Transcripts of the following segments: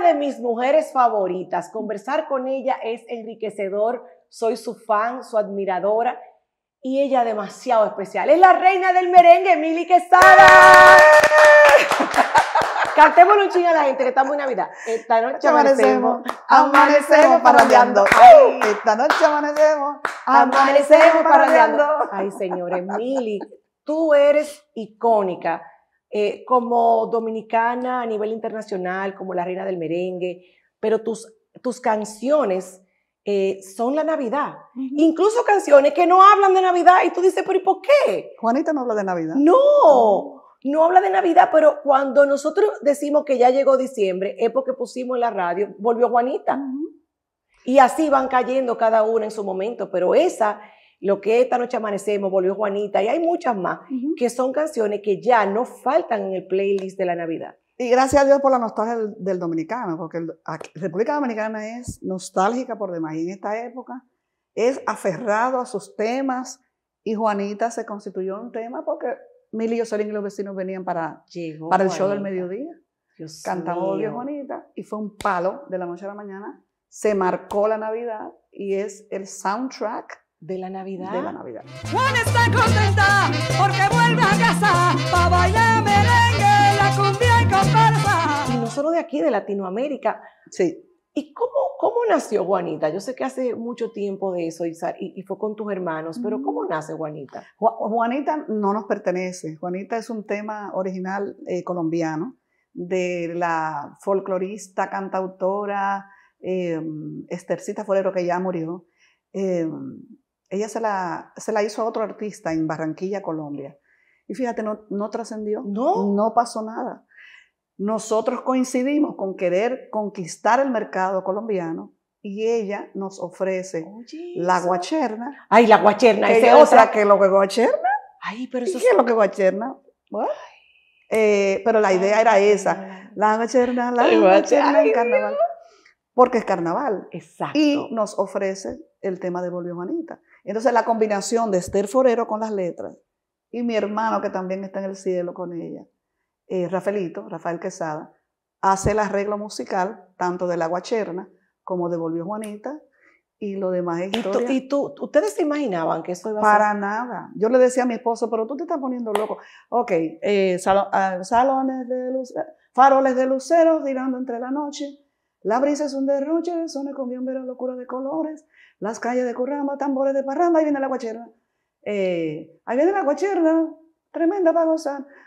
de mis mujeres favoritas. Conversar con ella es enriquecedor. Soy su fan, su admiradora y ella demasiado especial. Es la reina del merengue, Emily Quesada. Cantémosle un chingo a la gente que estamos en Navidad. Esta noche amanecemos, amanecemos parrandeando. Esta noche amanecemos, amanecemos parrandeando. Ay, señores, Mili, tú eres icónica eh, como dominicana a nivel internacional, como la reina del merengue, pero tus, tus canciones eh, son la Navidad. Incluso canciones que no hablan de Navidad y tú dices, pero ¿y por qué? Juanita no habla de Navidad. No, no habla de Navidad, pero cuando nosotros decimos que ya llegó diciembre, es porque pusimos en la radio, volvió Juanita. Y así van cayendo cada una en su momento, pero esa lo que esta noche amanecemos, volvió Juanita, y hay muchas más que son canciones que ya no faltan en el playlist de la Navidad. Y gracias a Dios por la nostalgia del, dominicano, porque República Dominicana es nostálgica por demás y en esta época es aferrado a sus temas y Juanita se constituyó un tema porque mil y Yoselin y los vecinos venían para, para el show del mediodía. Cantaba cantamos Juanita y fue un palo de la noche a la mañana. Se marcó la Navidad y es el soundtrack de la Navidad. De la Navidad. Juan está contenta porque vuelve a casa para bailar merengue, la cumbia y comparsa. Y no solo de aquí, de Latinoamérica. Sí. ¿Y cómo, cómo nació Juanita? Yo sé que hace mucho tiempo de eso, y, fue con tus hermanos, pero ¿cómo mm. nace Juanita? Juanita no nos pertenece. Juanita es un tema original eh, colombiano de la folclorista, cantautora, eh, Estercita Forero, que ya murió, eh, ella se la, hizo a otro artista en Barranquilla, Colombia. Y fíjate, no, trascendió. No. pasó nada. Nosotros coincidimos con querer conquistar el mercado colombiano y ella nos ofrece la guacherna. Ay, la guacherna, es otra. que lo que guacherna. Ay, pero eso ¿Qué es lo que guacherna? Eh, pero la idea era esa, la guacherna, la guacherna carnaval. Porque es carnaval. Exacto. Y nos ofrece el tema de Volvió Juanita. Entonces la combinación de Esther Forero con las letras y mi hermano que también está en el cielo con ella, eh, Rafaelito, Rafael Quesada, hace el arreglo musical tanto de La Guacherna como de Volvió Juanita y lo demás es historia. ¿Y tú, ustedes se imaginaban que esto iba a Para nada. Yo le decía a mi esposo, pero tú te estás poniendo loco. Ok, eh, ah, salones de luz, eh, faroles de luceros girando entre la noche. La brisa es un derroche, son con bien la locura de colores. Las calles de Curramba, tambores de parranda, ahí viene la guacherna. Eh, ahí viene la guacherna, tremenda para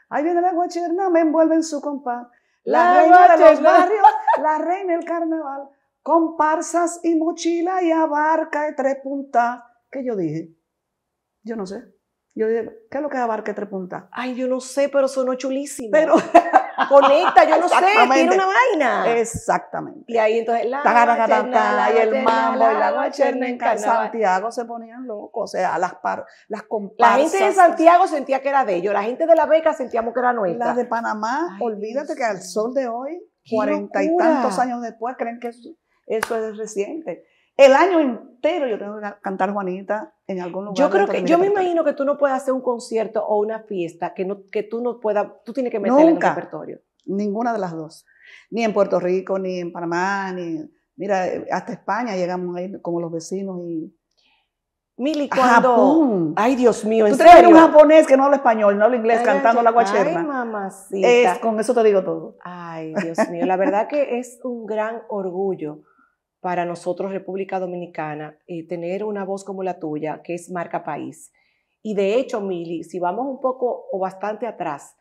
Ahí viene la guacherna, me envuelve en su compás. La, reina de los barrios, la reina del carnaval. Comparsas y mochila y abarca de tres puntas. ¿Qué yo dije? Yo no sé. Yo dije, ¿qué es lo que es abarca de tres puntas? Ay, yo no sé, pero sonó chulísimo. Pero... conecta, yo no sé, tiene una vaina. Exactamente. Y ahí entonces la y el mambo la en Santiago se ponían locos, o sea, las, par, las comparsas. La gente de Santiago sentía que era de ellos, la gente de La Beca sentíamos que era nuestra. Las de Panamá, olvídate que al sol de hoy, cuarenta y tantos años después, creen que eso es reciente. El año entero yo tengo que cantar Juanita en algún lugar. Yo creo que, yo me imagino que tú no puedes hacer un concierto o una fiesta que, no, que tú no puedas, tú tienes que meterla en el repertorio. Ninguna de las dos. Ni en Puerto Rico, ni en Panamá, ni. Mira, eh, hasta España llegamos ahí como los vecinos y. Mili, cuando. Ay, Dios mío, entre Tú un japonés que no habla español, no habla inglés, cantando la guacherna. Ay, mamacita. Es, con eso te digo todo. Ay, Dios mío, la verdad que es un gran orgullo para nosotros, República Dominicana, eh, tener una voz como la tuya, que es marca país. Y de hecho, Mili, si vamos un poco o bastante atrás,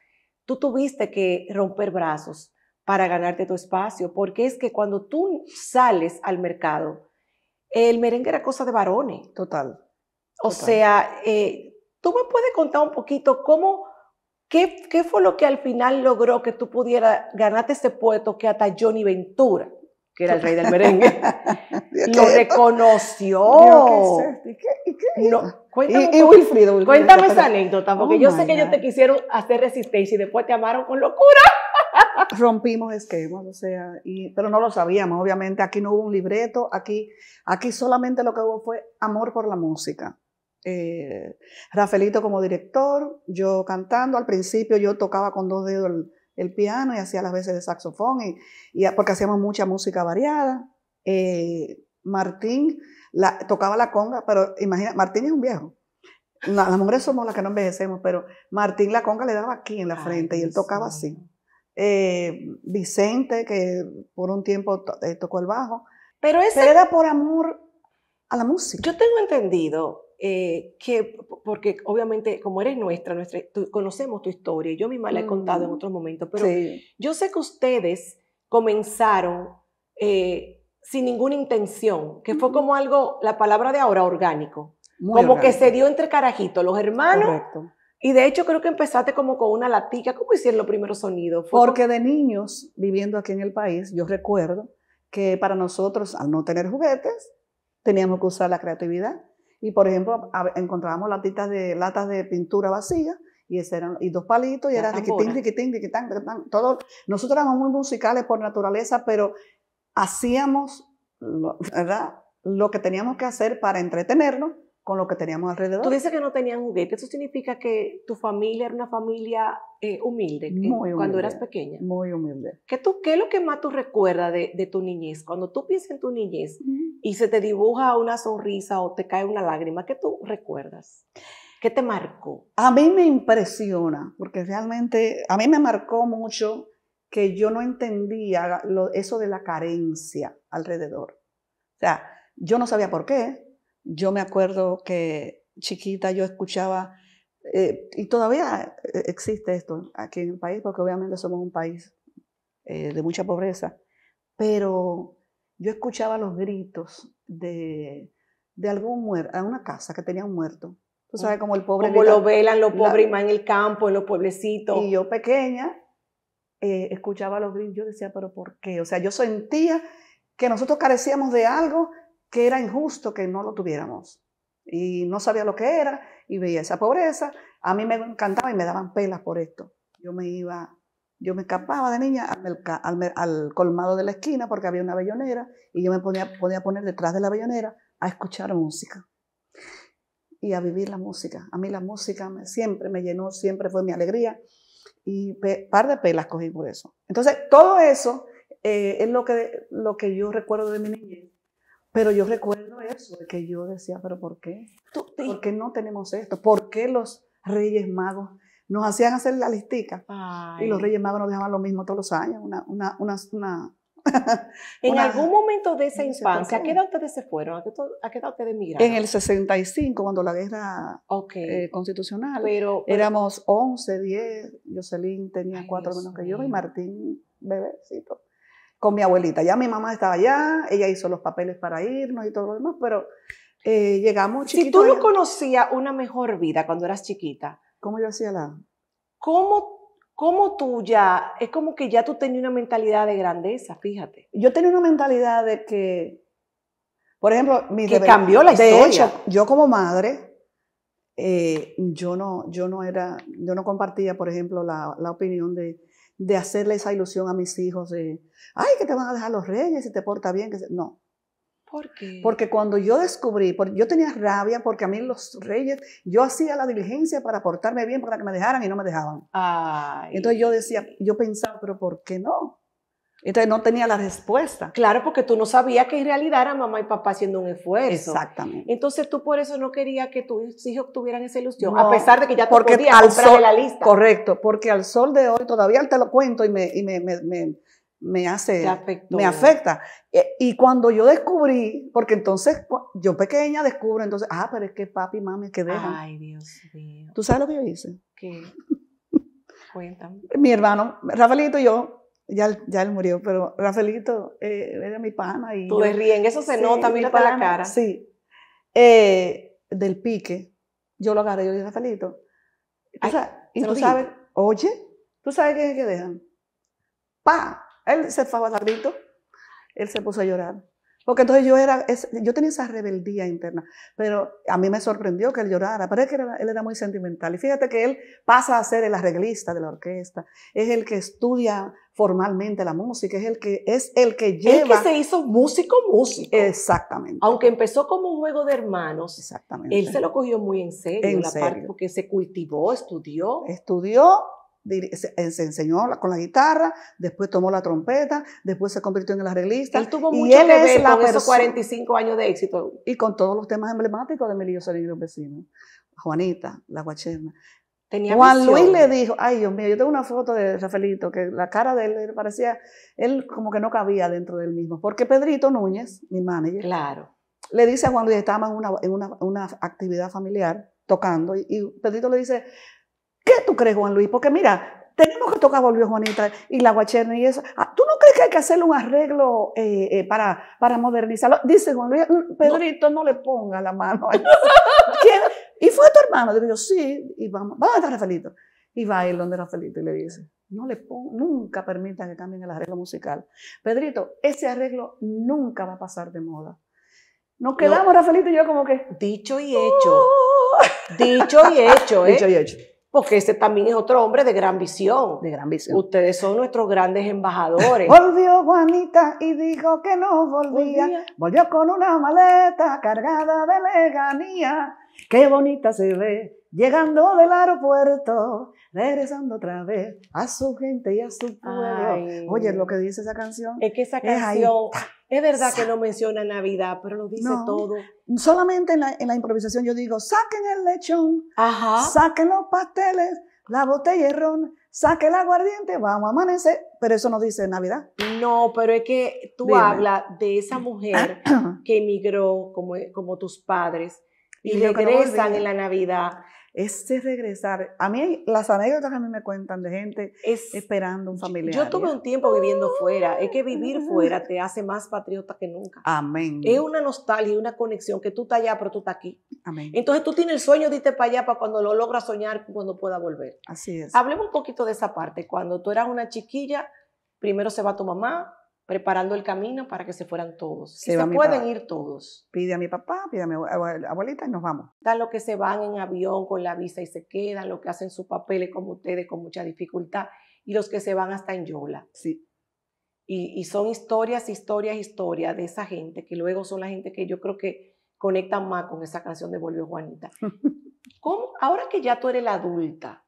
tú tuviste que romper brazos para ganarte tu espacio, porque es que cuando tú sales al mercado, el merengue era cosa de varones. Total. O sea, eh, tú me puedes contar un poquito cómo, qué, qué fue lo que al final logró que tú pudieras ganarte ese puesto que hasta Johnny Ventura que era el rey del merengue, lo reconoció. ¿Y qué, cuéntame, Wilfrido, cuéntame esa anécdota, porque oh yo sé que ellos te quisieron hacer resistencia y después te amaron con locura. Rompimos esquemas, o sea, pero no lo sabíamos, obviamente. Aquí no hubo un libreto, aquí, aquí solamente lo que hubo fue amor por la música. Eh, Rafaelito como director, yo cantando. Al principio yo tocaba con dos dedos el piano y hacía las veces de saxofón, y, porque hacíamos mucha música variada. Eh, Martín tocaba la conga, pero imagina, Martín es un viejo. las mujeres somos las que no envejecemos, pero Martín la conga le daba aquí en la frente y él tocaba así. Eh, Vicente, que por un tiempo eh, tocó el bajo, pero, ese... era por amor a la música. Yo tengo entendido eh, que, porque obviamente como eres nuestra, nuestra conocemos tu historia, yo misma la he contado en mm. otros momentos, pero yo sé que ustedes comenzaron eh, sin ninguna intención, que fue como algo, la palabra de ahora, orgánico, como que se dio entre carajitos, los hermanos. Correcto. Y de hecho creo que empezaste como con una latica. ¿Cómo hicieron los primeros sonidos? Porque de niños, viviendo aquí en el país, yo recuerdo que para nosotros, al no tener juguetes, teníamos que usar la creatividad. Y por ejemplo, encontrábamos latitas de, latas de pintura vacía y, eran, y dos palitos y era riquitín, riquitín, riquitán, riquitán. nosotros éramos muy musicales por naturaleza, pero hacíamos lo que teníamos que hacer para entretenernos con lo que teníamos alrededor. Tú dices que no tenían juguete, eso significa que tu familia era una familia eh, humilde, cuando eras pequeña. Muy humilde. ¿Qué, tú, ¿Qué es lo que más tú recuerdas de, tu niñez? Cuando tú piensas en tu niñez y se te dibuja una sonrisa o te cae una lágrima, ¿qué tú recuerdas? ¿Qué te marcó? A mí me impresiona, porque realmente a mí me marcó mucho que yo no entendía lo, eso de la carencia alrededor. O sea, yo no sabía por qué, yo me acuerdo que chiquita yo escuchaba, eh, y todavía eh, existe esto aquí en el país, porque obviamente somos un país eh, de mucha pobreza, pero yo escuchaba los gritos de, de algún muerto, a una casa que tenía un muerto. Tú sabes, como el pobre. Como lo velan los pobres más en el campo, en los pueblecitos. Y yo pequeña escuchaba los gritos, yo decía, pero ¿por qué? O sea, yo sentía que nosotros carecíamos de algo que era injusto que no lo tuviéramos. Y no sabía lo que era y veía esa pobreza. A mí me encantaba y me daban pelas por esto. Yo me iba, yo me escapaba de niña al, colmado de la esquina porque había una bellonera y yo me podía, podía poner detrás de la bellonera a escuchar música y a vivir la música. A mí la música siempre me llenó, siempre fue mi alegría y par de pelas cogí por eso. Entonces, todo eso eh, es lo que, lo que yo recuerdo de mi niñez pero yo recuerdo eso, que yo decía, pero ¿por qué? ¿Por qué no tenemos esto? ¿Por qué los Reyes Magos nos hacían hacer la listica? Y los Reyes Magos nos dejaban lo mismo todos los años, una, una, una, en algún momento de esa infancia, ¿a qué edad ustedes se fueron? ¿A qué, edad ustedes miran? En el 65, cuando la guerra eh, constitucional, éramos 11, 10, Jocelyn tenía cuatro menos que yo y Martín, bebecito con mi abuelita. Ya mi mamá estaba allá, ella hizo los papeles para irnos y todo lo demás, pero eh, llegamos Si tú no conocías una mejor vida cuando eras chiquita. ¿Cómo yo hacía la...? ¿Cómo ¿cómo tú ya, es como que ya tú tenías una mentalidad de grandeza, fíjate? Yo tenía una mentalidad de que, por ejemplo, mi que cambió la historia. yo como madre, eh, yo no, yo no era, yo no compartía, por ejemplo, la, la opinión de, de hacerle esa ilusión a mis hijos de, ay, que te van a dejar los reyes si te porta bien. Que no. ¿Por Porque cuando yo descubrí, yo tenía rabia porque a mí los reyes, yo hacía la diligencia para portarme bien, para que me dejaran y no me dejaban. Entonces yo decía, yo pensaba, pero ¿por qué no? Entonces no tenía la respuesta. Claro, porque tú no sabías que en realidad era mamá y papá haciendo un esfuerzo. Exactamente. Entonces tú por eso no querías que tus hijos tuvieran esa ilusión, a pesar de que ya te porque al sol, la lista. Correcto, porque al sol de hoy todavía te lo cuento y me, y me, me, me, hace, me afecta. Eh, y, cuando yo descubrí, porque entonces yo pequeña descubro, entonces, ah, pero es que papi y mami que dejan. Ay, Dios mío. ¿Tú sabes lo que yo hice? ¿Qué? Cuéntame. Mi hermano, Rafaelito y yo ya, ya él murió, pero Rafaelito eh, era mi pana. Y Tú le ríen, eso se nota, mira para la cara. Sí. Eh, del pique, yo lo agarré, yo le dije, Rafaelito. o sea, y tú sabes, oye, tú sabes qué es que dejan. ¡Pa! Él se fue a Él se puso a llorar. Porque entonces yo, era, yo tenía esa rebeldía interna, pero a mí me sorprendió que él llorara, parece que él era muy sentimental. Y fíjate que él pasa a ser el arreglista de la orquesta, es el que estudia formalmente la música, es el que, es el que lleva... El que se hizo músico, músico. Exactamente. Aunque empezó como un juego de hermanos, Exactamente. él se lo cogió muy en serio, en la parte porque se cultivó, estudió. Estudió eh, se, enseñó con la guitarra, después tomó la trompeta, después se convirtió en el arreglista. Él tuvo mucho que ver con esos 45 años de éxito. Y con todos los temas emblemáticos de Melillo Solín y los vecinos. Juanita, la guacherna. Juan Luis le dijo, ay Dios mío, yo tengo una foto de Rafaelito, que la cara de él parecía, él como que no cabía dentro del mismo, porque Pedrito Núñez, mi manager, claro. le dice a Juan Luis, estábamos en una, actividad familiar tocando, y Pedrito le dice, ¿Qué tú crees, Juan Luis? Porque mira, tenemos que tocar Volvió Juanita y la Guacherna y eso. Ah, ¿Tú no crees que hay que hacerle un arreglo eh, eh, para, modernizarlo? Dice Juan Luis, mm, Pedrito, no, le ponga la mano. Y fue tu hermano. Digo yo, sí, y vamos, vamos a estar Rafaelito. Y va a ir donde Rafaelito y le dice, no le ponga, nunca permita que cambien el arreglo musical. Pedrito, ese arreglo nunca va a pasar de moda. Nos quedamos, Rafaelito y yo, como que. Dicho y oh". hecho. Dicho y hecho, ¿eh? Dicho y hecho porque ese también es otro hombre de gran visión. De gran visión. Ustedes son nuestros grandes embajadores. Volvió Juanita y dijo que no volvía. Volvió con una maleta cargada de leganía. Qué bonita se ve llegando del aeropuerto, regresando otra vez a su gente y a su pueblo. Oye, lo que dice esa canción. Es que esa canción. Es verdad que no menciona Navidad, pero lo dice todo. Solamente en la, improvisación yo digo, saquen el lechón, Ajá. saquen los pasteles, la botella de ron, saquen el aguardiente, vamos a amanecer, pero eso no dice Navidad. No, pero es que tú hablas de esa mujer que emigró como, como tus padres y, y regresan en la Navidad este regresar. A mí, las anécdotas que a mí me cuentan de gente esperando un familiar. Yo tuve un tiempo viviendo fuera. Es que vivir mm. fuera te hace más patriota que nunca. Amén. Es una nostalgia, una conexión que tú estás allá, pero tú estás aquí. Amén. Entonces tú tienes el sueño de irte para allá para cuando lo logras soñar, cuando pueda volver. Así es. Hablemos un poquito de esa parte. Cuando tú eras una chiquilla, primero se va tu mamá, preparando el camino para que se fueran todos. Se, pueden ir todos. Pide a mi papá, pide a mi abuelita y nos vamos. Están los que se van en avión con la visa y se quedan, los que hacen sus papeles como ustedes con mucha dificultad y los que se van hasta en Yola. Sí. Y, son historias, historias, historias de esa gente que luego son la gente que yo creo que conectan más con esa canción de Volvió Juanita. ¿Cómo, ahora que ya tú eres la adulta,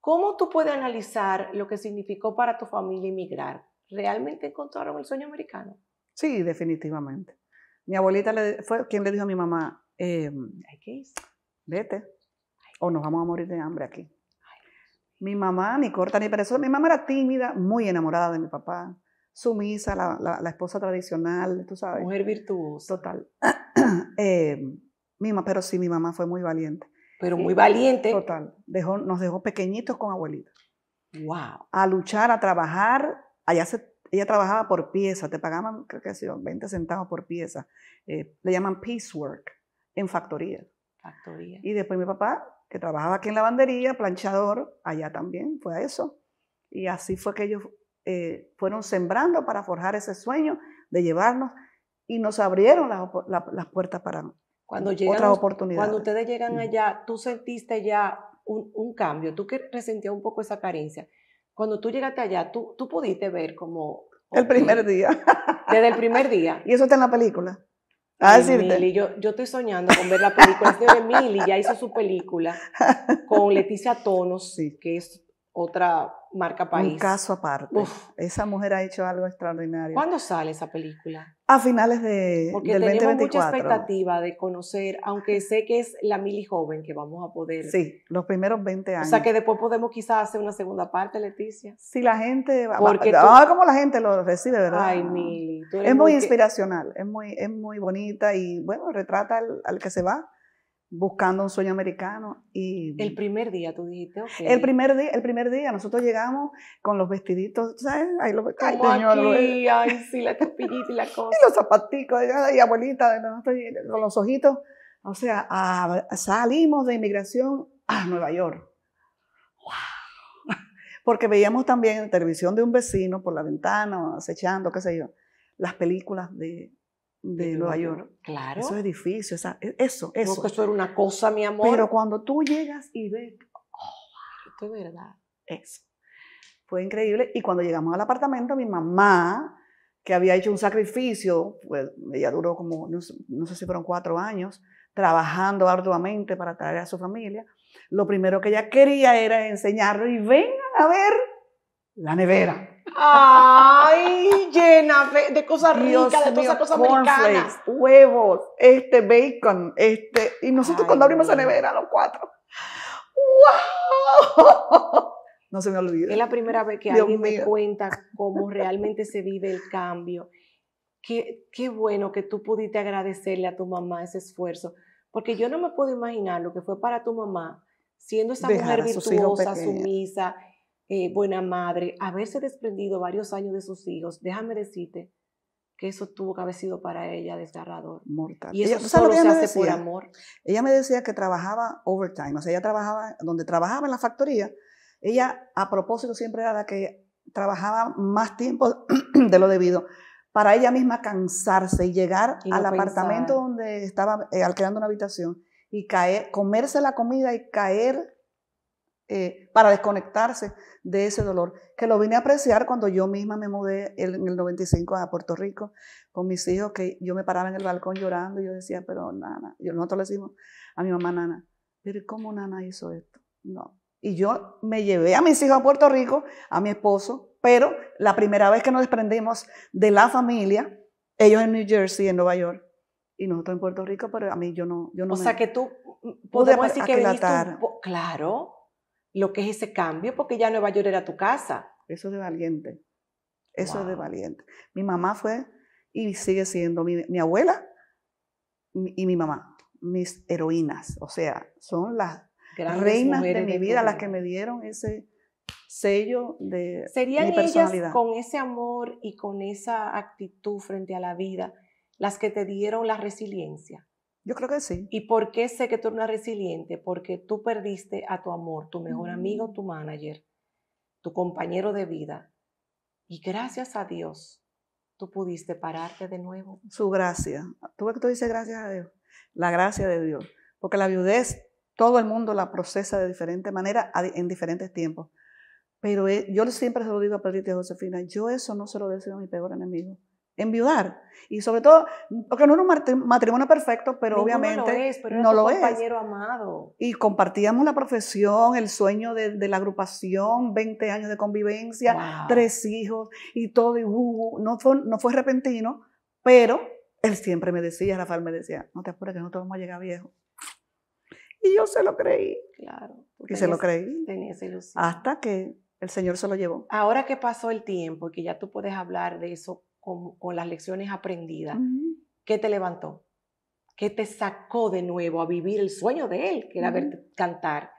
¿cómo tú puedes analizar lo que significó para tu familia emigrar? realmente encontraron el sueño americano? Sí, definitivamente. Mi abuelita le, fue quien le dijo a mi mamá, em, vete, o nos vamos a morir de hambre aquí. Mi mamá, ni corta ni perezosa, mi mamá era tímida, muy enamorada de mi papá, sumisa, la, esposa tradicional, tú sabes. Mujer virtuosa. Total. Em, pero sí, mi mamá fue muy valiente. Pero muy valiente. Total. nos dejó pequeñitos con abuelita. Wow. A luchar, a trabajar, allá ella trabajaba por pieza, te pagaban, creo que ha sido 20 centavos por pieza. Eh, le llaman piecework en factoría. Factoría. Y después mi papá, que trabajaba aquí en lavandería, planchador, allá también fue a eso. Y así fue que ellos eh, fueron sembrando para forjar ese sueño de llevarnos y nos abrieron las puertas para cuando llegan, otras oportunidades. Cuando ustedes llegan allá, tú sentiste ya un, un cambio, tú que resentías un poco esa carencia cuando tú llegaste allá, tú, tú pudiste ver como... el primer día. Desde el primer día. Y eso está en la película. A y yo, yo estoy soñando con ver la película. de de y ya hizo su película con Leticia Tonos, sí. que es otra marca país. Un caso aparte. Esa mujer ha hecho algo extraordinario. ¿Cuándo sale esa película? A finales de, Porque del tenemos mucha expectativa de conocer, aunque sé que es la mili joven que vamos a poder. Sí, los primeros 20 años. O sea que después podemos quizás hacer una segunda parte, Leticia. Si la gente. Porque va, ah, tú, ah, como la gente lo recibe, ¿verdad? Ay, Mili. es muy, inspiracional, es muy, es muy bonita y bueno, retrata al, al que se va buscando un sueño americano y el primer día tú dijiste el primer día el primer día nosotros llegamos con los vestiditos sabes ahí los aquí, ay sí la capillita y la cosa y los zapaticos y abuelita con los ojitos o sea salimos de inmigración a Nueva York wow. porque veíamos también en televisión de un vecino por la ventana acechando qué sé yo las películas de de Nueva York. Claro. Esos edificios, esa, e, eso, eso. eso era una cosa, mi amor. Pero cuando tú llegas y ves, oh, esto es verdad. Eso. Fue increíble. Y cuando llegamos al apartamento, mi mamá, que había hecho un sacrificio, pues ella duró como, no, no sé si fueron cuatro años, trabajando arduamente para traer a su familia, lo primero que ella quería era enseñarlo y vengan a ver la nevera. Ay, llena de cosas ricas, de todas cosas americanas. Huevos, este bacon, este. Y nosotros cuando abrimos la nevera, los cuatro. ¡Wow! No se me olvida. Es la primera vez que alguien me cuenta cómo realmente se vive el cambio. Qué, bueno que tú pudiste agradecerle a tu mamá ese esfuerzo, porque yo no me puedo imaginar lo que fue para tu mamá siendo esa mujer virtuosa, sumisa, eh, buena madre, haberse desprendido varios años de sus hijos, déjame decirte que eso tuvo que haber sido para ella desgarrador. Mortal. Y eso solo se hace por amor. Ella me decía que trabajaba overtime, o sea, ella trabajaba, donde trabajaba en la factoría, ella a propósito siempre era la que trabajaba más tiempo de lo debido para ella misma cansarse y llegar al apartamento donde estaba eh, alquilando una habitación y comerse la comida y caer eh, para desconectarse de ese dolor, que lo vine a apreciar cuando yo misma me mudé en el 95 a Puerto Rico con mis hijos, que yo me paraba en el balcón llorando y yo decía, pero Nana, yo, nosotros le decimos a mi mamá Nana, pero ¿cómo Nana hizo esto? No. Y yo me llevé a mis hijos a Puerto Rico, a mi esposo, pero la primera vez que nos desprendimos de la familia, ellos en New Jersey, en Nueva York, y nosotros en Puerto Rico, pero a mí yo no... Yo no o sea que tú, mm, podemos decir que Claro, lo que es ese cambio, porque ya Nueva York era tu casa. Eso es de valiente. Eso es de valiente. Mi mamá fue y sigue siendo mi, abuela y mi mamá, mis heroínas. O sea, son las reinas de mi vida, las que me dieron ese sello de ¿Serían mi personalidad. Ellas con ese amor y con esa actitud frente a la vida las que te dieron la resiliencia? Yo creo que sí. ¿Y por qué sé que tú eres una resiliente? Porque tú perdiste a tu amor, tu mejor amigo, mm. tu manager, tu compañero de vida. Y gracias a Dios, tú pudiste pararte de nuevo. Su gracia. Tú ves que tú dices gracias a Dios. La gracia de Dios. Porque la viudez, todo el mundo la procesa de diferente manera en diferentes tiempos. Pero eh, yo siempre se lo digo a Patricia Josefina, yo eso no se lo deseo a mi peor enemigo enviudar. Y sobre todo, porque no era un matrimonio perfecto, pero obviamente obviamente lo es, pero no lo compañero es. amado. Y compartíamos la profesión, el sueño de, la agrupación, 20 años de convivencia, tres hijos y todo. Y uh, uh, no, fue, no fue repentino, pero él siempre me decía, Rafael me decía, no te apures que no te vamos a llegar viejo. Y yo se lo creí. Claro. Y se lo creí. Tenía esa ilusión. Hasta que el Señor se lo llevó. Ahora que pasó el tiempo y que ya tú puedes hablar de eso con, las lecciones aprendidas, ¿qué te levantó? ¿Qué te sacó de nuevo a vivir el sueño de él, que era verte cantar?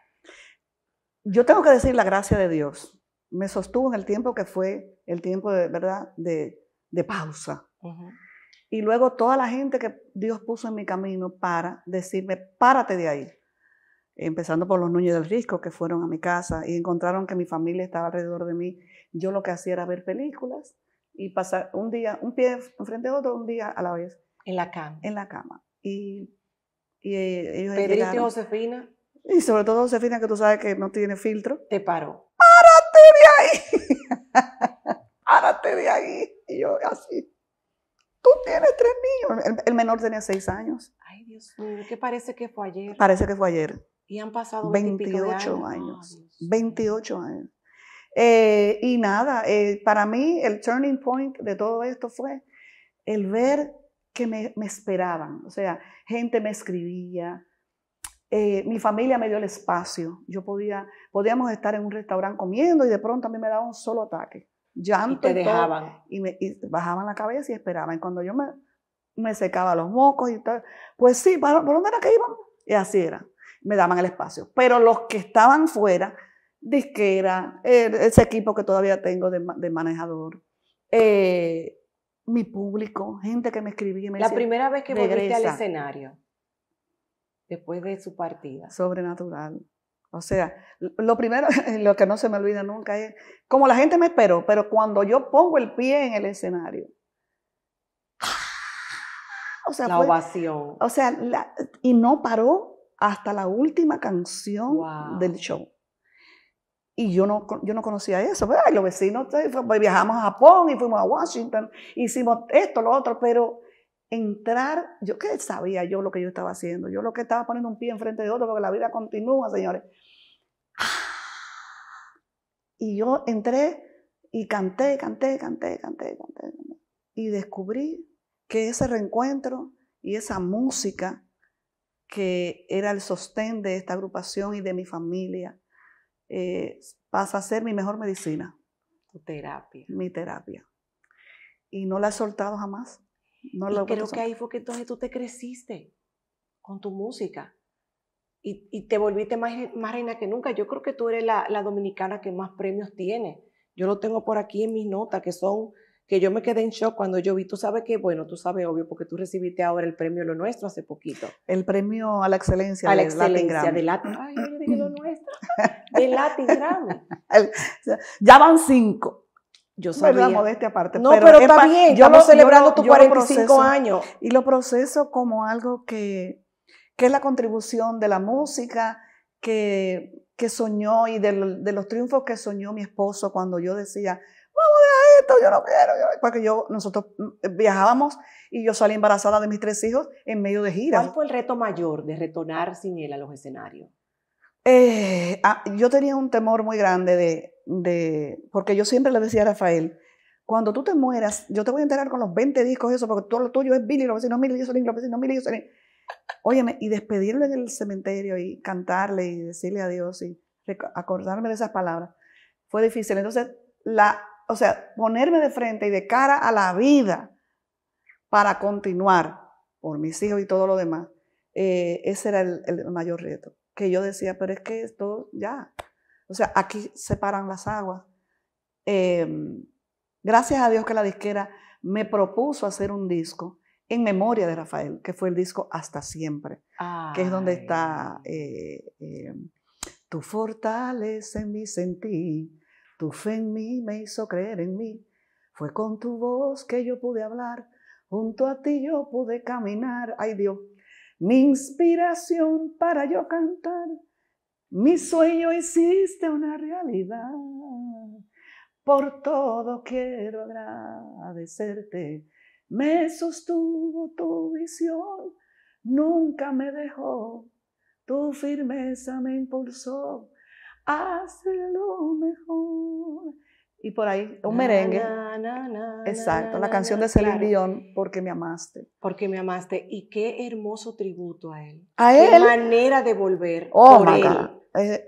Yo tengo que decir la gracia de Dios. Me sostuvo en el tiempo que fue el tiempo de, ¿verdad? de, pausa. Y luego toda la gente que Dios puso en mi camino para decirme, párate de ahí. Empezando por los niños del risco que fueron a mi casa y encontraron que mi familia estaba alrededor de mí. Yo lo que hacía era ver películas, y pasar un día, un pie enfrente de otro, un día a la vez. En la cama. En la cama. Y, y eh, ellos ¿Pedrito y Josefina? Y sobre todo Josefina, que tú sabes que no tiene filtro. Te paró. ¡Párate de ahí! ¡Párate de ahí! Y yo así. Tú tienes tres niños. El, menor tenía seis años. Ay, Dios mío, ¿Qué parece que fue ayer. Parece que fue ayer. Y han pasado 28 años. años. 28 años. Eh, y nada, eh, para mí el turning point de todo esto fue el ver que me, esperaban. O sea, gente me escribía, eh, mi familia me dio el espacio. Yo podía, podíamos estar en un restaurante comiendo y de pronto a mí me daba un solo ataque. Llanto y te dejaban. Y, me, bajaban la cabeza y esperaban. Y cuando yo me, me secaba los mocos y tal, pues sí, ¿por dónde era que iban? Y así era. Me daban el espacio. Pero los que estaban fuera disquera, er, ese equipo que todavía tengo de, manejador, eh, mi público, gente que me escribía. Me la primera vez que volviste al escenario, después de su partida. Sobrenatural. O sea, lo primero, lo que no se me olvida nunca es, como la gente me esperó, pero cuando yo pongo el pie en el escenario, ¡ah! o sea, la ovación. o sea, y no paró hasta la última canción del show. Y yo no, yo no conocía eso. Pues, los vecinos pues, pues, viajamos a Japón y fuimos a Washington, hicimos esto, lo otro, pero entrar, yo qué sabía yo lo que yo estaba haciendo, yo lo que estaba poniendo un pie enfrente de otro, porque la vida continúa, señores. Ah, y yo entré y canté, canté, canté, canté, canté. Y descubrí que ese reencuentro y esa música que era el sostén de esta agrupación y de mi familia, eh, pasa a ser mi mejor medicina. Tu terapia. Mi terapia. Y no la he soltado jamás. No y creo que ahí fue que entonces tú te creciste con tu música y, te volviste más, reina que nunca. Yo creo que tú eres la, dominicana que más premios tiene. Yo lo tengo por aquí en mis notas, que son que yo me quedé en shock cuando yo vi, tú sabes que, bueno, tú sabes, obvio, porque tú recibiste ahora el premio Lo Nuestro hace poquito. El premio a la excelencia. A la excelencia de Latin de ya van cinco. Yo sabía. Verdad, modestia aparte. No, pero, yo estamos celebrando tus 45 años. Y lo proceso como algo que, que, es la contribución de la música, que, que soñó y de, los triunfos que soñó mi esposo cuando yo decía, vamos a esto, yo no quiero. Porque yo, nosotros mm, viajábamos y yo salí embarazada de mis tres hijos en medio de giras. ¿Cuál fue el reto mayor de retornar sin él a los escenarios? Eh, ah, yo tenía un temor muy grande de, porque yo siempre le decía a Rafael, cuando tú te mueras, yo te voy a enterar con los 20 discos, eso, porque todo lo tuyo es Billy, los vecinos Billy, yo soy los vecinos Billy, yo soy... Óyeme, y despedirle en el cementerio y cantarle y decirle adiós y acordarme de esas palabras, fue difícil. Entonces, o sea, ponerme de frente y de cara a la vida para continuar por mis hijos y todo lo demás, eh, ese era el mayor reto que yo decía, pero es que esto ya, o sea, aquí separan las aguas. Em, gracias a Dios que la disquera me propuso hacer un disco en memoria de Rafael, que fue el disco Hasta Siempre, que es donde está eh, em, Tu fortaleza en mí sentí, tu fe en mí me hizo creer en mí, fue con tu voz que yo pude hablar, junto a ti yo pude caminar. Ay Dios, mi inspiración para yo cantar. Mi sueño hiciste una realidad. Por todo quiero agradecerte. Me sostuvo tu visión, nunca me dejó. Tu firmeza me impulsó. lo mejor y por ahí un merengue. Exacto, la canción de Celine Dion, Porque me amaste. Porque me amaste. Y qué hermoso tributo a él. A qué él. manera de volver. Oh,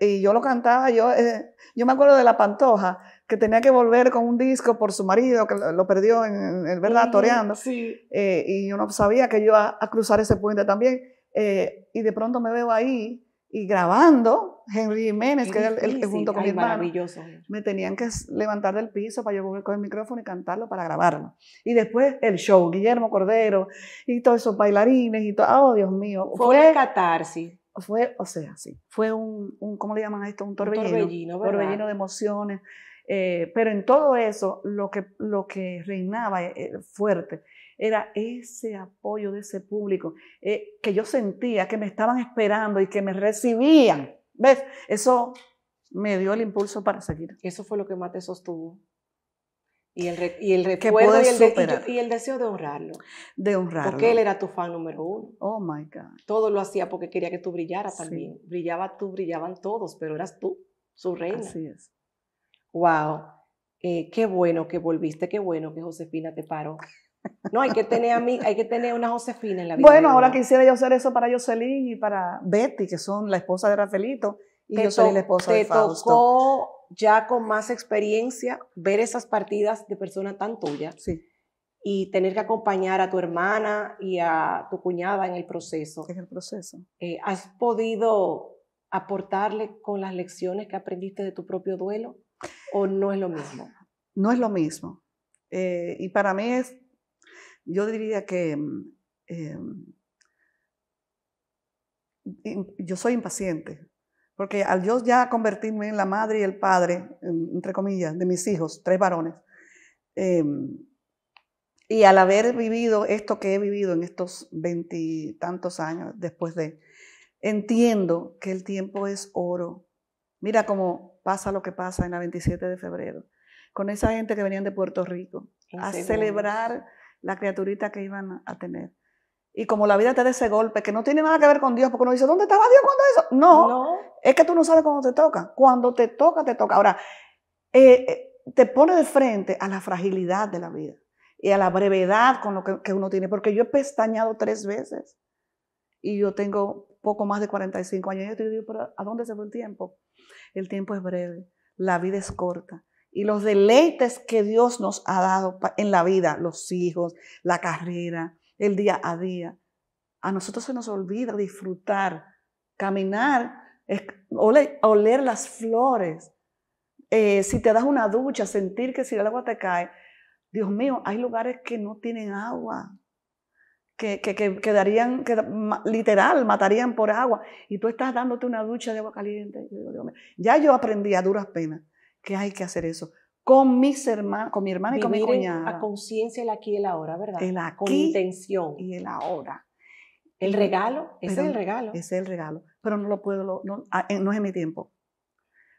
y yo lo cantaba, yo, eh, yo me acuerdo de La Pantoja, que tenía que volver con un disco por su marido, que lo perdió, en, el ¿verdad? toreando. Sí. Eh, y yo no sabía que yo iba a cruzar ese puente también. Eh, y de pronto me veo ahí y grabando, Henry Jiménez, que era el, que junto con mi hermano, maravilloso. me tenían que levantar del piso para yo poder coger el micrófono y cantarlo para grabarlo. Y después el show, Guillermo Cordero y todos esos bailarines y todo, oh Dios mío. Fue, una catarsis. Fue, o sea, sí, fue un, un ¿cómo le llaman a esto? Un torbellino. Un torbellino, torbellino de emociones. Eh, pero en todo eso, lo que, lo que reinaba eh, eh, fuerte era ese apoyo de ese público eh, que yo sentía, que me estaban esperando y que me recibían. ¿Ves? Eso me dio el impulso para seguir. Eso fue lo que más te sostuvo. Y el, y el recuerdo y el, deseo de honrarlo. De honrarlo. Porque él era tu fan número uno. Oh my God. Todo lo hacía porque quería que tú brillaras también. Brillaba tú, brillaban todos, pero eras tú, su reina. Así es. Wow. Eh, qué bueno que volviste, qué bueno que Josefina te paró. No, hay que tener a mí, hay que tener una Josefina en la vida. Bueno, ahora quisiera yo hacer eso para Jocelyn y para Betty, que son la esposa de Rafaelito, y te yo soy la esposa de Fausto. Te tocó ya con más experiencia ver esas partidas de personas tan tuyas. Sí. Y tener que acompañar a tu hermana y a tu cuñada en el proceso. En el proceso. Eh, ¿Has podido aportarle con las lecciones que aprendiste de tu propio duelo o no es lo mismo? No es lo mismo. Eh, y para mí es yo diría que mm, em, yo soy impaciente, porque al yo ya convertirme en la madre y el padre, entre comillas, de mis hijos, tres varones, em, y al haber vivido esto que he vivido en estos veintitantos años después de, entiendo que el tiempo es oro. Mira cómo pasa lo que pasa en la 27 de febrero, con esa gente que venían de Puerto Rico, a celebrar la criaturita que iban a tener. Y como la vida te da ese golpe, que no tiene nada que ver con Dios, porque uno dice, ¿dónde estaba Dios cuando eso? No, es que tú no sabes cuando te toca. Cuando te toca, te toca. Ahora, eh, eh, te pone de frente a la fragilidad de la vida y a la brevedad con lo que, uno tiene, porque yo he pestañado tres veces y yo tengo poco más de 45 años. Y yo digo, ¿a dónde se fue el tiempo? El tiempo es breve, la vida es corta y los deleites que Dios nos ha dado en la vida, los hijos, la carrera, el día a día. A nosotros se nos olvida disfrutar, caminar, oler, las flores. Eh, si te das una ducha, sentir que si el agua te cae, Dios mío, hay lugares que no tienen agua, que, quedarían, literal, matarían por agua, y tú estás dándote una ducha de agua caliente. Ya yo aprendí a duras penas que hay que hacer eso con mis hermanos, con mi hermana y con mi cuñada. A conciencia el aquí y el ahora, ¿verdad? El aquí con intención. y el ahora. El regalo, ese es el regalo. es el regalo. Pero no lo puedo, ah, eh, no, es en mi tiempo.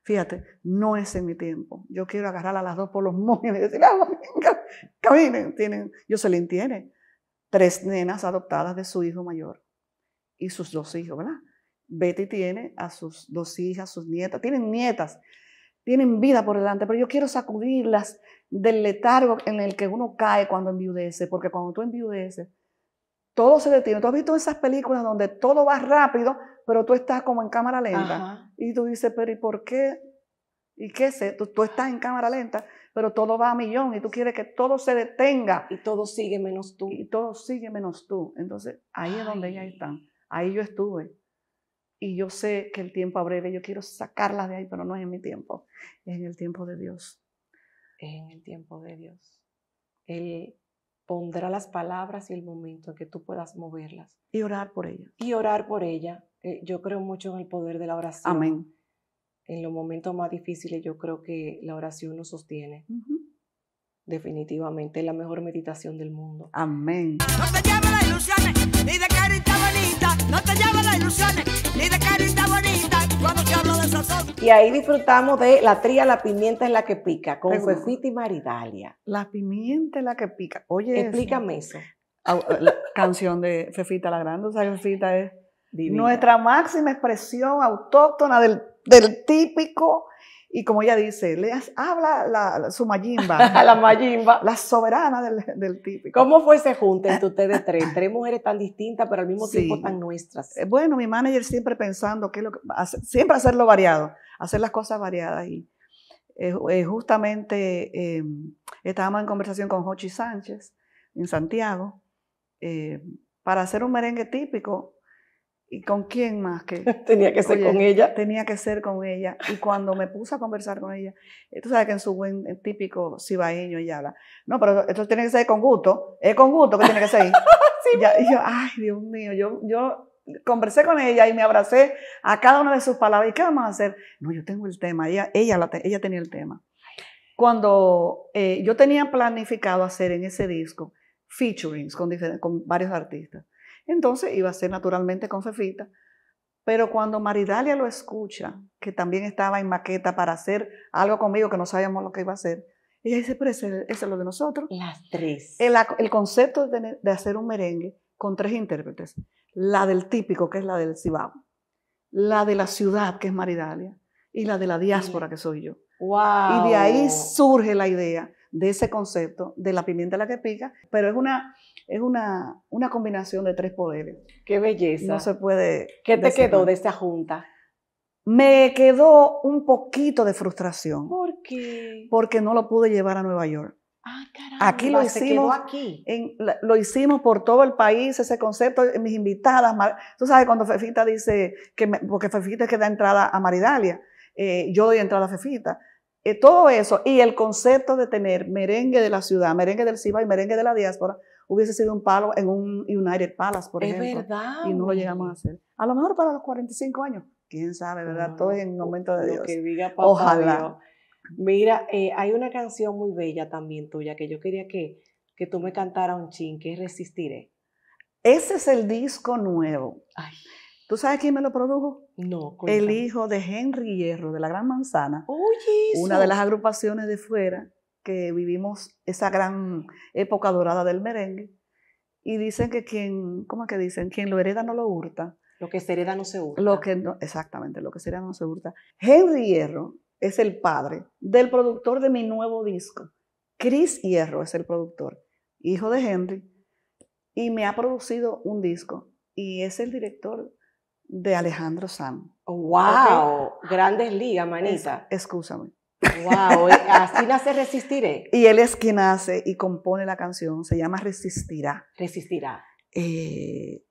Fíjate, no es en mi tiempo. Yo quiero agarrar a las dos por los moños y decir, ¡Ah, venga, caminen. Tienen, le tiene tres nenas adoptadas de su hijo mayor y sus dos hijos, ¿verdad? Betty tiene a sus dos hijas, sus nietas, tienen nietas tienen vida por delante, pero yo quiero sacudirlas del letargo en el que uno cae cuando enviudece, porque cuando tú enviudeces, todo se detiene. Tú has visto esas películas donde todo va rápido, pero tú estás como en cámara lenta. Y tú dices, pero ¿y por qué? ¿Y qué sé? Tú, estás en cámara lenta, pero todo va a millón y tú quieres que todo se detenga. Y todo sigue menos tú. Y todo sigue menos tú. Entonces, ahí es donde ya están. Ahí yo estuve y yo sé que el tiempo abre, yo quiero sacarlas de ahí, pero no es en mi tiempo, es en el tiempo de Dios. Es en el tiempo de Dios. Él pondrá las palabras y el momento en que tú puedas moverlas. Y orar por ella. Y orar por ella. Eh, yo creo mucho en el poder de la oración. Amén. En los momentos más difíciles yo creo que la oración nos sostiene definitivamente es la mejor meditación del mundo. Amén. No te las ilusiones ni de carita bonita, no te las ilusiones ni de carita bonita. Cuando te hablo de Y ahí disfrutamos de la tría La Pimienta es la que pica con Fefita y Maridalia. La pimienta es la que pica. Oye, explícame eso. Eh, la canción de Fefita la Grande, o sea, Fefita es Divina. nuestra máxima expresión autóctona del típico y como ella dice, le habla la, su mayimba. la mayimba. La soberana del, típico. ¿Cómo fue ese junte entre ustedes tres? tres mujeres tan distintas, pero al mismo tiempo tan nuestras. Eh, bueno, mi manager siempre pensando, que, lo siempre hacerlo variado, hacer las cosas variadas. Y eh, eh, justamente estábamos en conversación con Jochi Sánchez en Santiago para hacer un merengue típico ¿Y con quién más? Que, tenía que ser con ella. Tenía que ser con ella. Y cuando me puse a conversar con ella, tú sabes que en su buen típico cibaeño ella habla, no, pero esto tiene que ser con gusto, es con gusto que tiene que ser. y yo, ay, Dios mío, yo, yo conversé con ella y me abracé a cada una de sus palabras. ¿Y qué vamos a hacer? No, yo tengo el tema, ella, ella, ella tenía el tema. Cuando eh, yo tenía planificado hacer en ese disco featurings con varios artistas. Entonces iba a ser naturalmente con Fefita. Pero cuando Maridalia lo escucha, que también estaba en maqueta para hacer algo conmigo que no sabíamos lo que iba a hacer, ella dice, pero ese, es lo de nosotros. Las tres. El, concepto de, de, hacer un merengue con tres intérpretes. La del típico, que es la del Cibao. La de la ciudad, que es Maridalia. Y la de la diáspora, que soy yo. Wow. Y de ahí surge la idea de ese concepto de la pimienta la que pica, pero es una, es una, combinación de tres poderes. ¡Qué belleza! No se puede... ¿Qué te quedó de esta junta? Me quedó un poquito de frustración. ¿Por qué? Porque no lo pude llevar a Nueva York. Ah, caramba, aquí lo hicimos, aquí. En, lo hicimos por todo el país, ese concepto, mis invitadas, tú sabes cuando Fefita dice, que porque Fefita es que da entrada a Maridalia, eh, yo doy entrada a Fefita, eh, todo eso y el concepto de tener merengue de la ciudad, merengue del Ciba y merengue de la diáspora hubiese sido un palo en un United Palace, por ejemplo. verdad. Y no lo llegamos a hacer. A lo mejor para los 45 años, quién sabe, ¿verdad? todo es en el momento de Dios. Ojalá. Mira, eh, hay una canción muy bella también tuya que yo quería que, que tú me cantara un chin, que es Resistiré. Ese es el disco nuevo. Ay. ¿Tú sabes quién me lo produjo? No. El hijo de Henry Hierro, de la Gran Manzana. Oye, una de las agrupaciones de fuera que vivimos esa gran época dorada del merengue. Y dicen que quien, ¿cómo que dicen? Quien lo hereda no lo hurta. Lo que se hereda no se hurta. Lo que exactamente, lo que se hereda no se hurta. Henry Hierro es el padre del productor de mi nuevo disco. Chris Hierro es el productor, hijo de Henry, y me ha producido un disco. Y es el director de Alejandro Sam. Oh, ¡Wow! Grandes ligas, manita. Excúsame. ¡Wow! Eh, así nace Resistiré. Eh. Y él es quien hace y compone la canción, se llama Resistirá. Resistirá. Eh,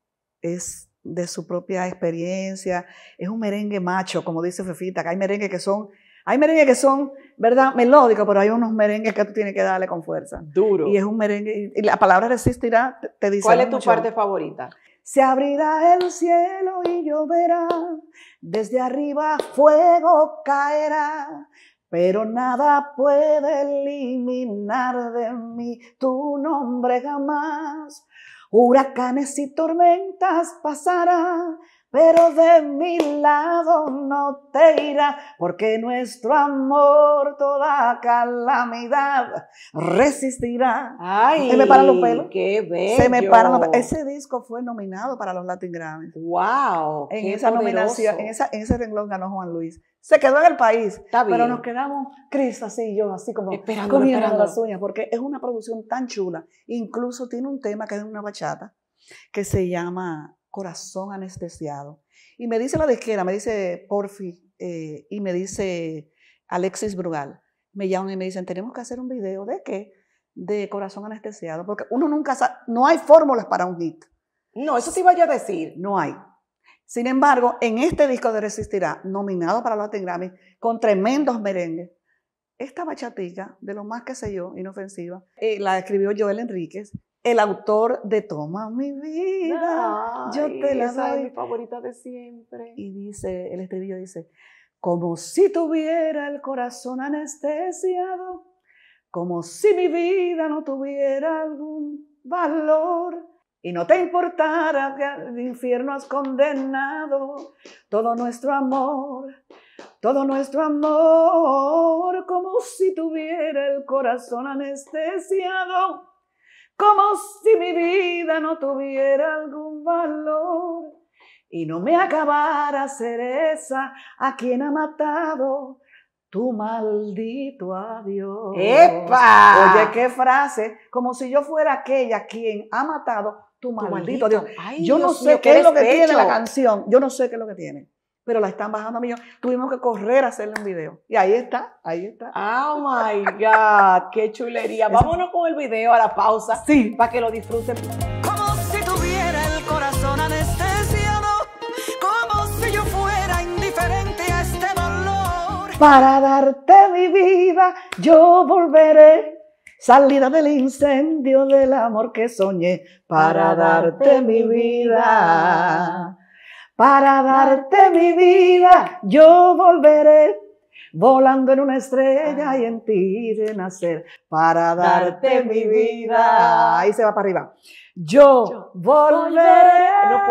es de su propia experiencia, es un merengue macho, como dice Fefita, que hay merengue que son, hay merengue que son, ¿verdad? Melódicos, pero hay unos merengues que tú tienes que darle con fuerza. Duro. Y es un merengue, y la palabra resistirá te dice... ¿Cuál es tu parte favorita? se abrirá el cielo y lloverá, desde arriba fuego caerá, pero nada puede eliminar de mí tu nombre jamás. Huracanes y tormentas pasará pero de mi lado no te irá, porque nuestro amor toda calamidad resistirá. Ay, se me paran los pelos. Qué bello. Ese disco fue nominado para los Latin Grammy. Wow. En esa nominación, en, ese renglón ganó Juan Luis. Se quedó en el país, pero nos quedamos Cristo así y yo, así como esperando, comiendo las porque es una producción tan chula. Incluso tiene un tema que es una bachata que se llama corazón anestesiado. Y me dice la de izquierda me dice Porfi eh, y me dice Alexis Brugal, me llaman y me dicen, tenemos que hacer un video de qué? De corazón anestesiado, porque uno nunca sabe, no hay fórmulas para un hit. No, eso sí voy a decir. No hay. Sin embargo, en este disco de Resistirá, nominado para los Latin Grammy, con tremendos merengues, esta bachatica, de lo más que sé yo, inofensiva, eh, la escribió Joel Enríquez el autor de Toma mi vida, yo te la esa doy. es mi favorita de siempre. Y dice, el estribillo dice, como si tuviera el corazón anestesiado, como si mi vida no tuviera algún valor y no te importara que al infierno has condenado todo nuestro amor, todo nuestro amor, como si tuviera el corazón anestesiado como si mi vida no tuviera algún valor y no me acabara ser esa a quien ha matado tu maldito adiós. ¡Epa! Oye, qué frase, como si yo fuera aquella quien ha matado tu, maldito, adiós. yo no sé qué es lo que tiene la canción, yo no sé qué es lo que tiene pero la están bajando a mí. Tuvimos que correr a hacerle un video. Y ahí está, ahí está. Oh my God, qué chulería. Vámonos con el video a la pausa. Sí. Para que lo disfruten. Como si tuviera el corazón anestesiado, como si yo fuera indiferente a este dolor. Para darte mi vida, yo volveré salida del incendio del amor que soñé para darte mi vida. Para darte mi vida, yo volveré volando en una estrella ah. y en ti nacer. Para darte mi vida. Ahí se va para arriba. Yo, volveré. No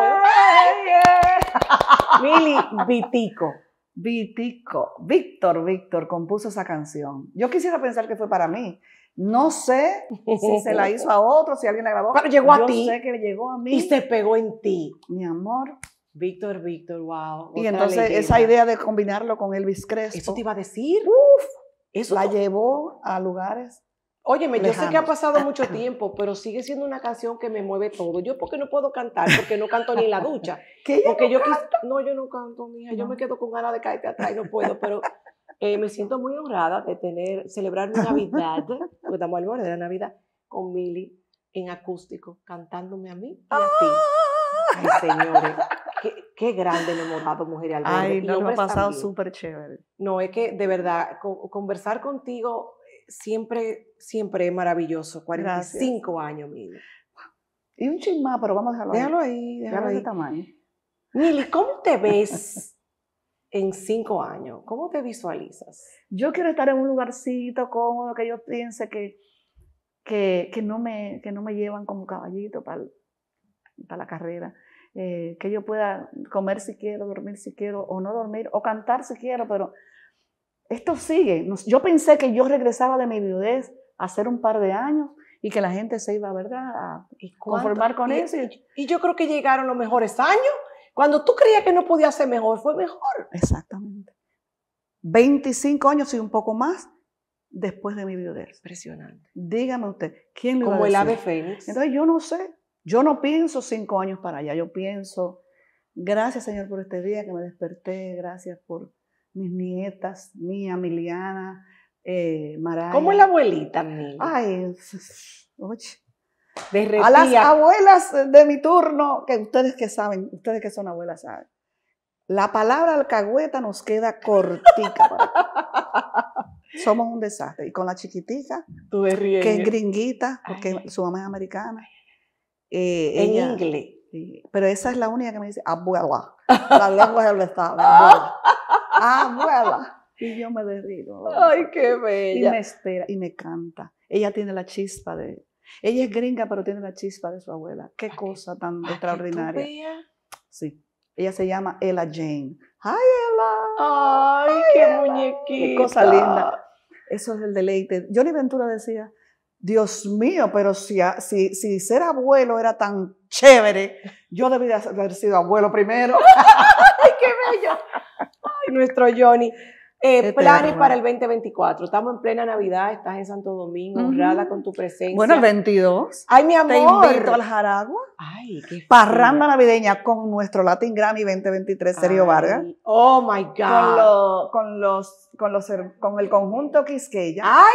puedo. Mili Vitico. Vitico. Víctor, Víctor compuso esa canción. Yo quisiera pensar que fue para mí. No sé si se la hizo a otro, si alguien la grabó. Pero llegó a ti. Yo sé que llegó a mí. Y se pegó en ti. Mi amor, Víctor, Víctor, wow. Y entonces esa idea de combinarlo con Elvis Crespo. Eso te iba a decir. Uf, eso la llevó a lugares. Óyeme, yo sé que ha pasado mucho tiempo, pero sigue siendo una canción que me mueve todo. Yo porque no puedo cantar, porque no canto ni en la ducha. porque yo no, yo no canto, mija. Yo me quedo con ganas de caerte atrás y no puedo, pero eh, me siento muy honrada de tener celebrar mi Navidad, estamos pues, al borde de la Navidad con Mili en acústico, cantándome a mí y a ti. Ah. Ay, señores qué, grande me Mujer y al Ay, no, lo pasado súper chévere. No, es que de verdad, conversar contigo eh, siempre, siempre es maravilloso. 45 años, Mili. Y un chismá pero vamos a dejarlo, déjalo ahí. déjalo, ahí. Este tamaño. Mili, ¿cómo te ves en cinco años? ¿Cómo te visualizas? Yo quiero estar en un lugarcito cómodo que yo piense que, que, que no, me, que no me llevan como caballito para, para la carrera. Eh, que yo pueda comer si quiero, dormir si quiero, o no dormir, o cantar si quiero, pero esto sigue. Yo pensé que yo regresaba de mi viudez hacer un par de años y que la gente se iba, ¿verdad?, a conformar con eso. Y, yo creo que llegaron los mejores años. Cuando tú creías que no podía ser mejor, fue mejor. Exactamente. 25 años y un poco más después de mi viudez. Impresionante. Dígame usted, ¿quién lo Como a el ave fénix. Entonces yo no sé, yo no pienso cinco años para allá, yo pienso, gracias Señor por este día que me desperté, gracias por mis nietas, mía, Miliana, eh, ¿Cómo es la abuelita, Ay, oye. A las abuelas de mi turno, que ustedes que saben, ustedes que son abuelas saben. La palabra alcahueta nos queda cortica. Somos un desastre. Y con la chiquitica, que es gringuita, porque su mamá es americana. Eh, en inglés. pero esa es la única que me dice, abuela. La lengua abuela. abuela. Y yo me derrito. Ay, qué bella. Y me espera y me canta. Ella tiene la chispa de... Ella es gringa, pero tiene la chispa de su abuela. Qué cosa tan extraordinaria. Sí. Ella se llama Ella Jane. ¡Ay, Ella! ¡Ay, qué muñequita! Qué cosa linda. Eso es el deleite. Johnny Ventura decía, Dios mío, pero si, si, ser abuelo era tan chévere, yo debía haber sido abuelo primero. ¡Ay, qué bello! Ay, nuestro Johnny. Eh, planes para el 2024. Estamos en plena Navidad, estás en Santo Domingo, honrada con tu presencia. Bueno, el 22. Ay, mi amor. Te invito al Jaragua. Ay, qué Parranda navideña con nuestro Latin Grammy 2023 Sergio Vargas. Oh my God. Con, los, con, los, con el conjunto Quisqueya. Ay,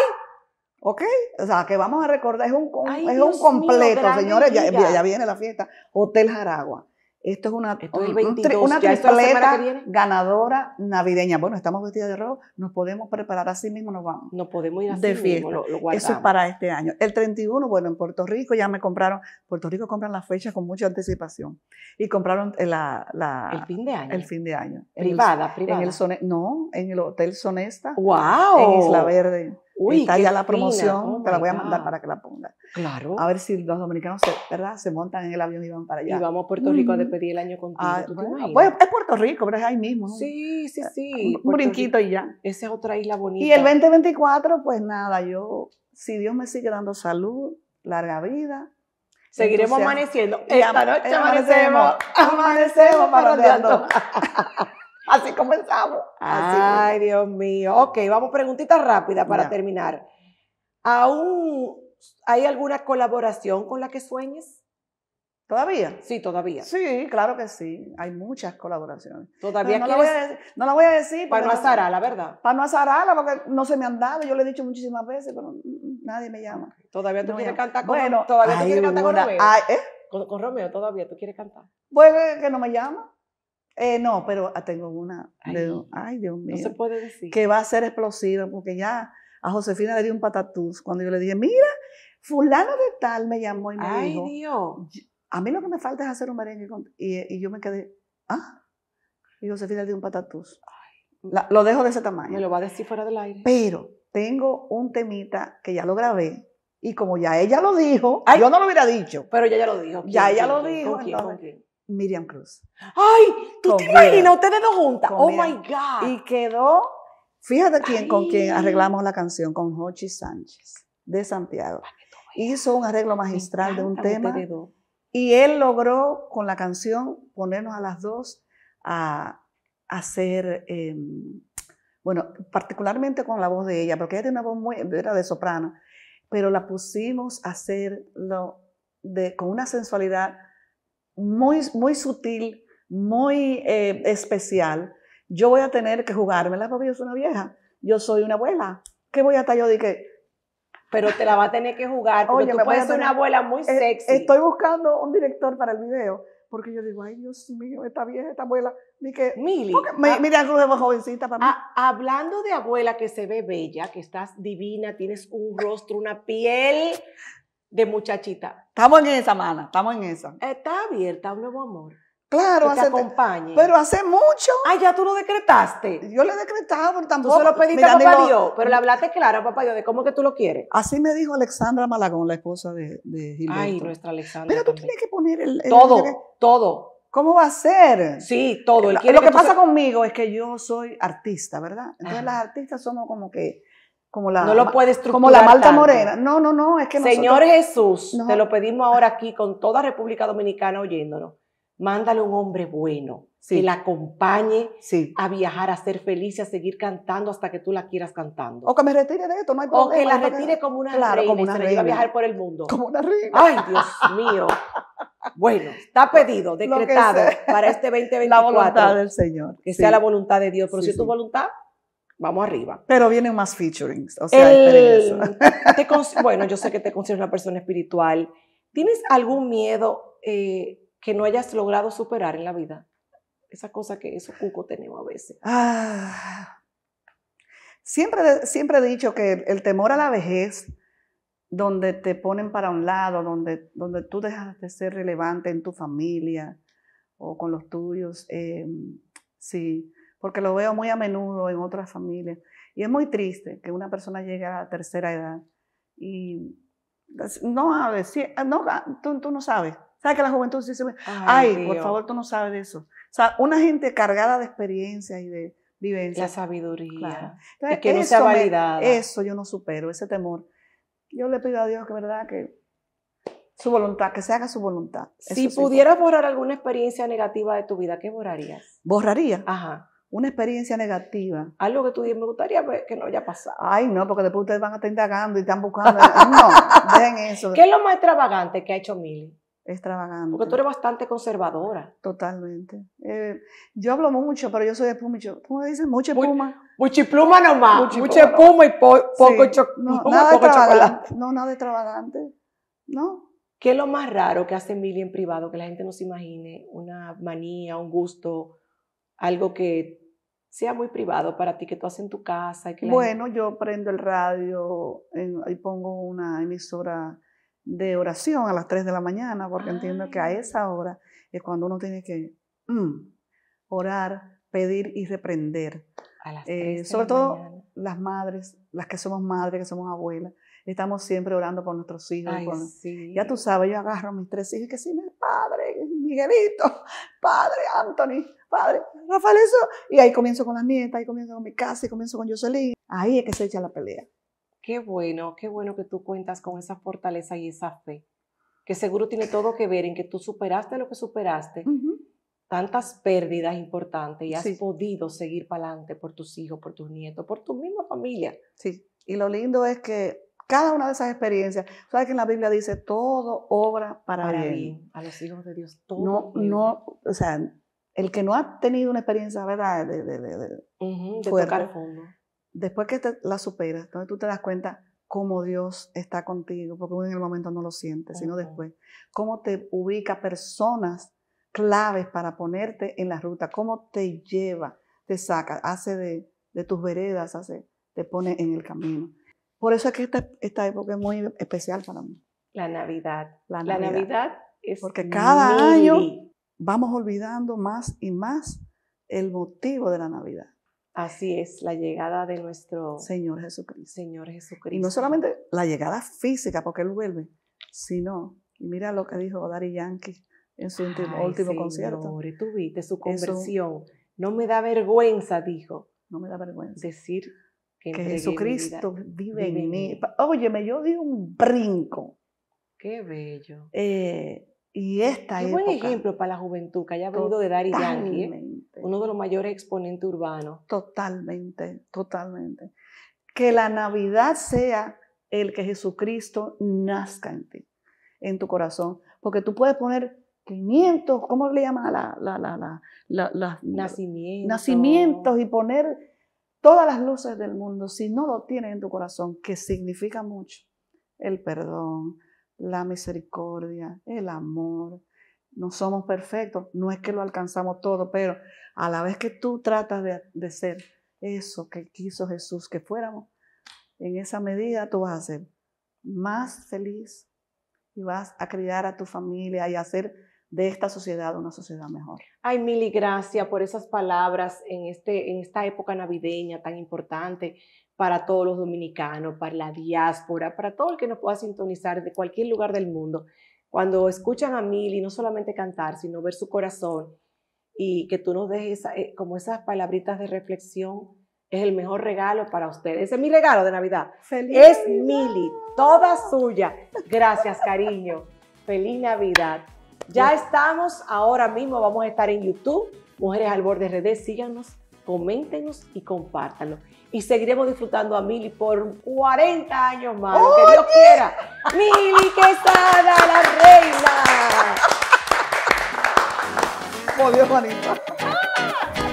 ¿Ok? O sea, que vamos a recordar, es un, completo, señores, ya, viene la fiesta. Hotel Jaragua. Esto es una, tripleta ganadora navideña. Bueno, estamos vestidas de rojo, nos podemos preparar así mismo, nos vamos. Nos podemos ir así Mismo, Eso es para este año. El 31, bueno, en Puerto Rico ya me compraron, Puerto Rico compran las fechas con mucha anticipación. Y compraron eh, la, el fin de año. El fin de año. Privada, privada. no, en el Hotel Sonesta. ¡Wow! En Isla Verde. Uy, está ya la promoción, oh te la voy a mandar para que la pongas. Claro. A ver si los dominicanos se, ¿verdad? se montan en el avión y van para allá. Y vamos a Puerto Rico a mm. despedir el año contigo. Ah, bueno, pues, es Puerto Rico, pero es ahí mismo. Sí, sí, eh, sí. Un, brinquito y ya. Esa es otra isla bonita. Y el 2024, pues nada, yo, si Dios me sigue dando salud, larga vida. Seguiremos amaneciendo. Esta noche amanecemos, amanecemos, amanecemos Así comenzamos. Ay, Dios mío. Ok, vamos preguntita rápida para terminar. ¿Aún hay alguna colaboración con la que sueñes? ¿Todavía? Sí, todavía. Sí, claro que sí. Hay muchas colaboraciones. Todavía no, no, la, voy a, no la a decir. Para no azarala, la verdad. Para no azarala, porque no se me han dado. Yo le he dicho muchísimas veces, pero nadie me llama. Todavía tú quieres cantar con Bueno, todavía tú quieres cantar con Romeo. Romeo, todavía tú quieres cantar. Pues eh, que no me llama. Eh, no, pero ah, tengo una. Ay, Dios mío. No se puede decir. Que va a ser explosiva, porque ya a Josefina le di un patatús cuando yo le dije, mira, fulano de tal me llamó y me dijo. Ay, Dios. A mí lo que me falta es hacer un merengue. y, yo me quedé, ah. Y Josefina le di un patatús. lo dejo de ese tamaño. Me lo va a decir fuera del aire. Pero tengo un temita que ya lo grabé. Y como ya ella lo dijo, yo no lo hubiera dicho. Pero ya ella lo dijo. Ya ella lo dijo. Miriam Cruz. ¡Ay! ¿Tú te imaginas ustedes dos juntas? ¡Oh, my God! Y quedó... Fíjate quién, con quién arreglamos la canción, con Hochi Sánchez, de Santiago. Hizo un arreglo magistral de un tema y él logró con la canción ponernos a las dos a, hacer... Em, bueno, particularmente con la voz de ella, porque ella tiene una voz muy, era de soprano, pero la pusimos a hacerlo de, con una sensualidad muy, muy sutil, muy eh, especial, yo voy a tener que jugármela porque yo soy una vieja, yo soy una abuela. ¿Qué voy a estar yo de pero te la va a tener que jugar Oye, tú puedes ser una abuela muy eh, sexy. Estoy buscando un director para el video porque yo digo, ay Dios mío, esta vieja, esta abuela, ni que... Mili. Ah, mira, más jovencita para mí. hablando de abuela que se ve bella, que estás divina, tienes un rostro, una piel de muchachita. Estamos en esa, mana, estamos en esa. Está abierta a un nuevo amor. Claro, que te acompañe. Pero hace mucho. Ay, ya tú lo decretaste. Yo le he decretado, pero tampoco. Tú lo pediste a papá Dios, pero le hablaste claro papá Dios de cómo que tú lo quieres. Así me dijo Alexandra Malagón, la esposa de, de Gilberto. Ay, nuestra Alexandra. Mira, tú tienes que poner el. todo, todo. ¿Cómo va a ser? Sí, todo. Y lo que, pasa conmigo es que yo soy artista, ¿verdad? Entonces las artistas somos como que no lo puedes Como la Malta Morena. No, no, no, Señor Jesús, te lo pedimos ahora aquí con toda República Dominicana oyéndonos. Mándale un hombre bueno que la acompañe a viajar, a ser feliz, a seguir cantando hasta que tú la quieras cantando. O que me retire de esto, no hay problema. O que la retire como una reina, como una y reina. a viajar por el mundo. Como una reina. Ay, Dios mío. Bueno, está pedido, decretado para este 2024. La voluntad del Señor. Que sea la voluntad de Dios. Pero si es tu voluntad, vamos arriba. Pero vienen más featurings, o sea, bueno, yo sé que te consideras una persona espiritual. ¿Tienes algún miedo eh, que no hayas logrado superar en la vida? Esa cosa que eso cuco tenemos a veces. Ah. siempre, siempre he dicho que el temor a la vejez, donde te ponen para un lado, donde, donde tú dejas de ser relevante en tu familia o con los tuyos, eh, sí porque lo veo muy a menudo en otras familias. Y es muy triste que una persona llegue a la tercera edad y no sabe. si ah, no, ah, tú, no sabes. ¿Sabes que la juventud se dice, ay, por favor, tú no sabes de eso? O sea, una gente cargada de experiencia y de vivencia La sabiduría. que no sea validada. eso yo no supero, ese temor. Yo le pido a Dios que, verdad, que su voluntad, que se haga su voluntad. si pudieras borrar alguna experiencia negativa de tu vida, ¿qué borrarías? Borraría. Ajá una experiencia negativa. Algo que tú dices, me gustaría que no haya pasado. Ay, no, porque después ustedes van a estar indagando y están buscando. Ah, no, dejen eso. ¿Qué es lo más extravagante que ha hecho Mili? Extravagante. Porque tú eres bastante conservadora. Totalmente. Eh, yo hablo mucho, pero yo soy de puma. ¿Cómo dices Mucha puma. Mucha pluma nomás. Mucha puma y poco, sí. no, nada poco chocolate. No, nada extravagante. No. ¿Qué es lo más raro que hace Mili en privado? Que la gente no se imagine. Una manía, un gusto, algo que sea muy privado para ti, que tú haces en tu casa. bueno, yo prendo el radio y pongo una emisora de oración a las 3 de la mañana, porque entiendo que a ah. esa hora es cuando uno tiene que mm, orar, pedir y reprender. Eh, sobre todo las madres, las que somos madres, que somos abuelas, estamos siempre orando por nuestros hijos. Ya tú sabes, yo agarro a mis tres hijos y que sí, mi padre, Miguelito, padre, Anthony, padre, Rafael eso, y ahí comienzo con las nietas, ahí comienzo con mi casa, y comienzo con Jocelyn, ahí es que se echa la pelea. Qué bueno, qué bueno que tú cuentas con esa fortaleza y esa fe, que seguro tiene todo que ver en que tú superaste lo que superaste, tantas pérdidas importantes y has podido seguir para adelante por tus hijos, por tus nietos, por tu misma familia. Sí, y lo lindo es que cada una de esas experiencias, sabes que en la Biblia dice todo obra para, para bien. A los hijos de Dios todo. No, no, o sea, el que no ha tenido una experiencia, ¿verdad? De, de, de, de fondo. Después que la superas, entonces tú te das cuenta cómo Dios está contigo, porque en el momento no lo siente, sino después. Cómo te ubica personas claves para ponerte en la ruta, cómo te lleva, te saca, hace de, de tus veredas, hace, te pone en el camino. Por eso es que esta, esta época es muy especial para mí. La Navidad. La Navidad, es... Porque cada año vamos olvidando más y más el motivo de la Navidad. Así es, la llegada de nuestro Señor Jesucristo. Señor Jesucristo. Y no solamente la llegada física, porque Él vuelve, sino, y mira lo que dijo Dari Yankee en su último, concierto. Tú viste su conversión. no me da vergüenza, dijo. No me da vergüenza. Decir que, Jesucristo vive, vive, en mí. Óyeme, yo di un brinco. Qué bello. Eh, y esta Qué un buen ejemplo para la juventud que haya venido de Dari Yankee, uno de los mayores exponentes urbanos. Totalmente, totalmente. Que la Navidad sea el que Jesucristo nazca en ti, en tu corazón. Porque tú puedes poner 500, ¿cómo le llaman la, la, la, la, nacimientos y poner todas las luces del mundo, si no lo tienes en tu corazón, que significa mucho, el perdón, la misericordia, el amor. No somos perfectos, no es que lo alcanzamos todo, pero a la vez que tú tratas de, ser eso que quiso Jesús que fuéramos, en esa medida tú vas a ser más feliz y vas a criar a tu familia y a hacer de esta sociedad una sociedad mejor. Ay, y gracias por esas palabras en, este, en esta época navideña tan importante para todos los dominicanos, para la diáspora, para todo el que nos pueda sintonizar de cualquier lugar del mundo. Cuando escuchan a Mili, no solamente cantar, sino ver su corazón y que tú nos dejes eh, como esas palabritas de reflexión, es el mejor regalo para ustedes. Ese es mi regalo de Navidad. Feliz es Mili, toda suya. Gracias, cariño. Feliz Navidad. Ya estamos, ahora mismo vamos a estar en YouTube, Mujeres al Borde redes, Síganos, coméntenos y compártanlo y seguiremos disfrutando a Mili por 40 años más, que Dios quiera. Mili Quesada, la reina. Por oh, Dios, Juanita.